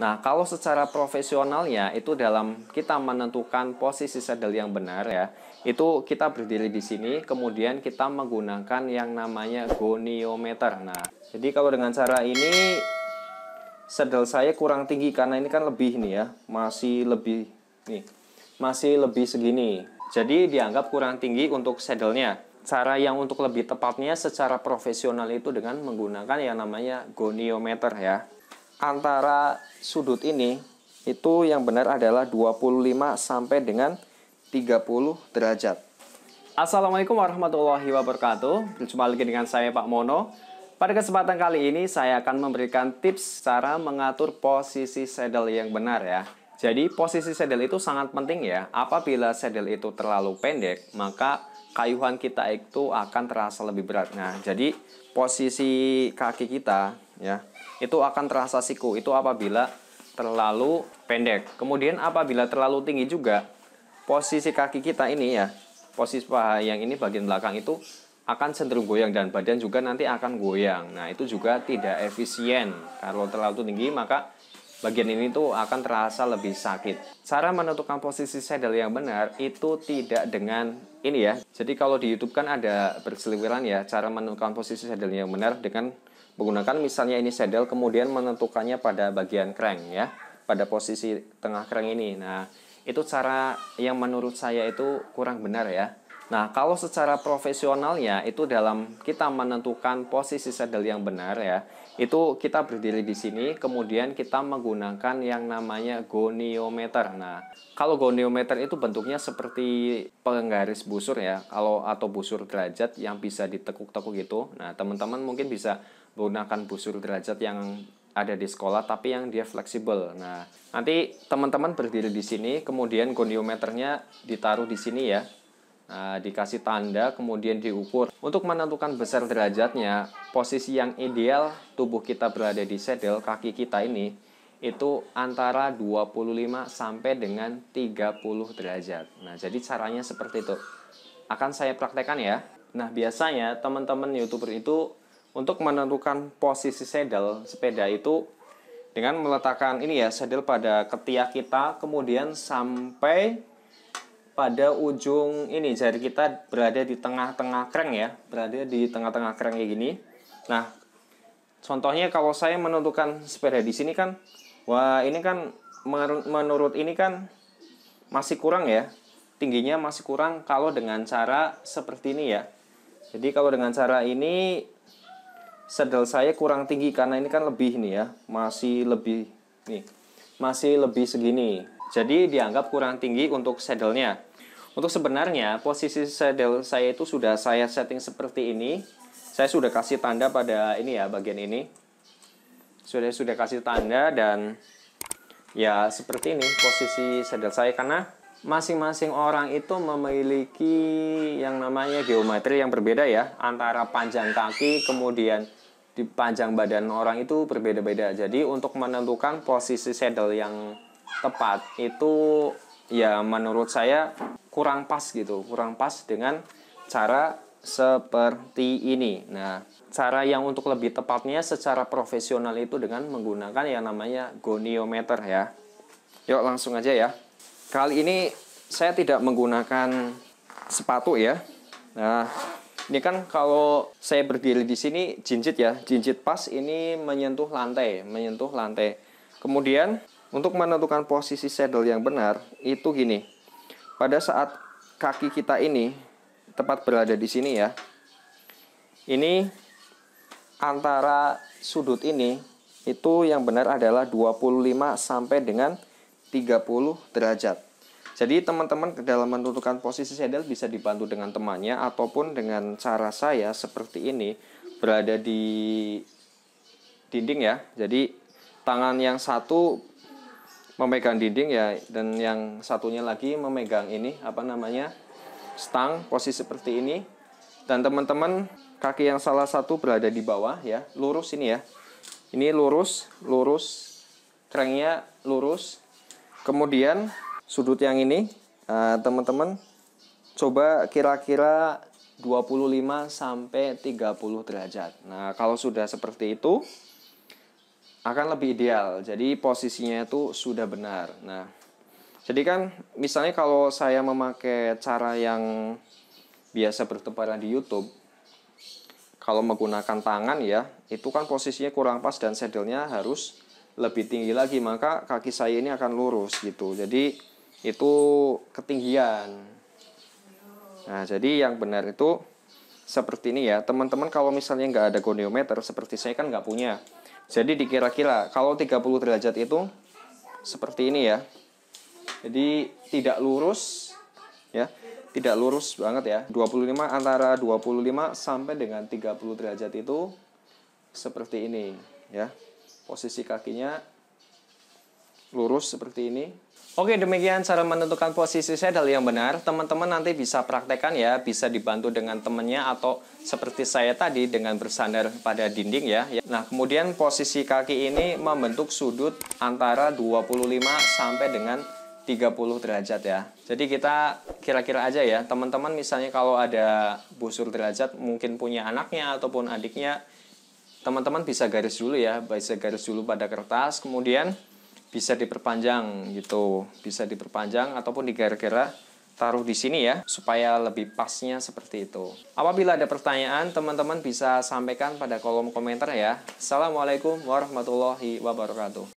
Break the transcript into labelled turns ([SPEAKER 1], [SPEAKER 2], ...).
[SPEAKER 1] Nah, kalau secara profesionalnya itu dalam kita menentukan posisi saddle yang benar ya, itu kita berdiri di sini, kemudian kita menggunakan yang namanya goniometer. Nah, jadi kalau dengan cara ini saddle saya kurang tinggi karena ini kan lebih nih ya, masih lebih nih, masih lebih segini. Jadi dianggap kurang tinggi untuk sadelnya Cara yang untuk lebih tepatnya secara profesional itu dengan menggunakan yang namanya goniometer ya antara sudut ini itu yang benar adalah 25 sampai dengan 30 derajat. Assalamualaikum warahmatullahi wabarakatuh. Berjumpa lagi dengan saya Pak Mono. Pada kesempatan kali ini saya akan memberikan tips cara mengatur posisi sedel yang benar ya. Jadi posisi sedel itu sangat penting ya. Apabila sedel itu terlalu pendek, maka kayuhan kita itu akan terasa lebih berat. Nah, jadi posisi kaki kita ya itu akan terasa siku. Itu apabila terlalu pendek. Kemudian apabila terlalu tinggi juga, posisi kaki kita ini ya, posisi paha yang ini bagian belakang itu akan cenderung goyang dan badan juga nanti akan goyang. Nah, itu juga tidak efisien. Kalau terlalu tinggi maka bagian ini tuh akan terasa lebih sakit. Cara menentukan posisi saddle yang benar itu tidak dengan ini ya. Jadi kalau di YouTube kan ada berseliweran ya cara menentukan posisi saddle yang benar dengan menggunakan misalnya ini saddle kemudian menentukannya pada bagian crank ya, pada posisi tengah crank ini. Nah, itu cara yang menurut saya itu kurang benar ya. Nah, kalau secara profesional ya itu dalam kita menentukan posisi saddle yang benar ya, itu kita berdiri di sini, kemudian kita menggunakan yang namanya goniometer. Nah, kalau goniometer itu bentuknya seperti penggaris busur ya, kalau atau busur derajat yang bisa ditekuk-tekuk gitu. Nah, teman-teman mungkin bisa menggunakan busur derajat yang ada di sekolah tapi yang dia fleksibel. Nah, nanti teman-teman berdiri di sini, kemudian goniometernya ditaruh di sini ya Nah, dikasih tanda kemudian diukur. Untuk menentukan besar derajatnya, posisi yang ideal tubuh kita berada di sedel kaki kita ini itu antara 25 sampai dengan 30 derajat. Nah, jadi caranya seperti itu. Akan saya praktekkan ya. Nah, biasanya teman-teman YouTuber itu untuk menentukan posisi sedel sepeda itu dengan meletakkan ini ya, sedel pada ketiak kita kemudian sampai pada ujung ini jari kita berada di tengah-tengah kereng ya berada di tengah-tengah kereng kayak gini nah contohnya kalau saya menentukan sepeda di sini kan wah ini kan menurut ini kan masih kurang ya tingginya masih kurang kalau dengan cara seperti ini ya jadi kalau dengan cara ini sedel saya kurang tinggi karena ini kan lebih nih ya masih lebih nih masih lebih segini jadi dianggap kurang tinggi untuk sedelnya untuk sebenarnya posisi saddle saya itu sudah saya setting seperti ini. Saya sudah kasih tanda pada ini ya bagian ini. Sudah sudah kasih tanda dan ya seperti ini posisi saddle saya karena masing-masing orang itu memiliki yang namanya geometri yang berbeda ya antara panjang kaki kemudian di panjang badan orang itu berbeda-beda jadi untuk menentukan posisi saddle yang tepat itu ya menurut saya kurang pas gitu, kurang pas dengan cara seperti ini. Nah, cara yang untuk lebih tepatnya secara profesional itu dengan menggunakan yang namanya goniometer ya. Yuk langsung aja ya. Kali ini saya tidak menggunakan sepatu ya. Nah, ini kan kalau saya berdiri di sini jinjit ya, jinjit pas ini menyentuh lantai, menyentuh lantai. Kemudian untuk menentukan posisi saddle yang benar, itu gini. Pada saat kaki kita ini tepat berada di sini ya. Ini antara sudut ini itu yang benar adalah 25 sampai dengan 30 derajat. Jadi teman-teman dalam menentukan posisi saddle bisa dibantu dengan temannya ataupun dengan cara saya seperti ini berada di dinding ya. Jadi tangan yang satu memegang dinding ya dan yang satunya lagi memegang ini apa namanya stang posisi seperti ini dan teman-teman kaki yang salah satu berada di bawah ya lurus ini ya ini lurus lurus kerennya lurus kemudian sudut yang ini eh, teman-teman uh, coba kira-kira 25 sampai 30 derajat nah kalau sudah seperti itu akan lebih ideal. Jadi posisinya itu sudah benar. Nah, jadi kan misalnya kalau saya memakai cara yang biasa bertebaran di YouTube, kalau menggunakan tangan ya, itu kan posisinya kurang pas dan sedelnya harus lebih tinggi lagi, maka kaki saya ini akan lurus gitu. Jadi itu ketinggian. Nah, jadi yang benar itu seperti ini ya. Teman-teman kalau misalnya nggak ada goniometer, seperti saya kan nggak punya jadi dikira-kira kalau 30 derajat itu seperti ini ya. Jadi tidak lurus ya, tidak lurus banget ya. 25 antara 25 sampai dengan 30 derajat itu seperti ini ya. Posisi kakinya lurus seperti ini Oke, demikian cara menentukan posisi saddle yang benar. Teman-teman nanti bisa praktekkan ya, bisa dibantu dengan temannya atau seperti saya tadi dengan bersandar pada dinding ya. Nah, kemudian posisi kaki ini membentuk sudut antara 25 sampai dengan 30 derajat ya. Jadi kita kira-kira aja ya, teman-teman misalnya kalau ada busur derajat mungkin punya anaknya ataupun adiknya, teman-teman bisa garis dulu ya, bisa garis dulu pada kertas, kemudian bisa diperpanjang gitu bisa diperpanjang ataupun digara-gara taruh di sini ya supaya lebih pasnya seperti itu apabila ada pertanyaan teman-teman bisa sampaikan pada kolom komentar ya Assalamualaikum warahmatullahi wabarakatuh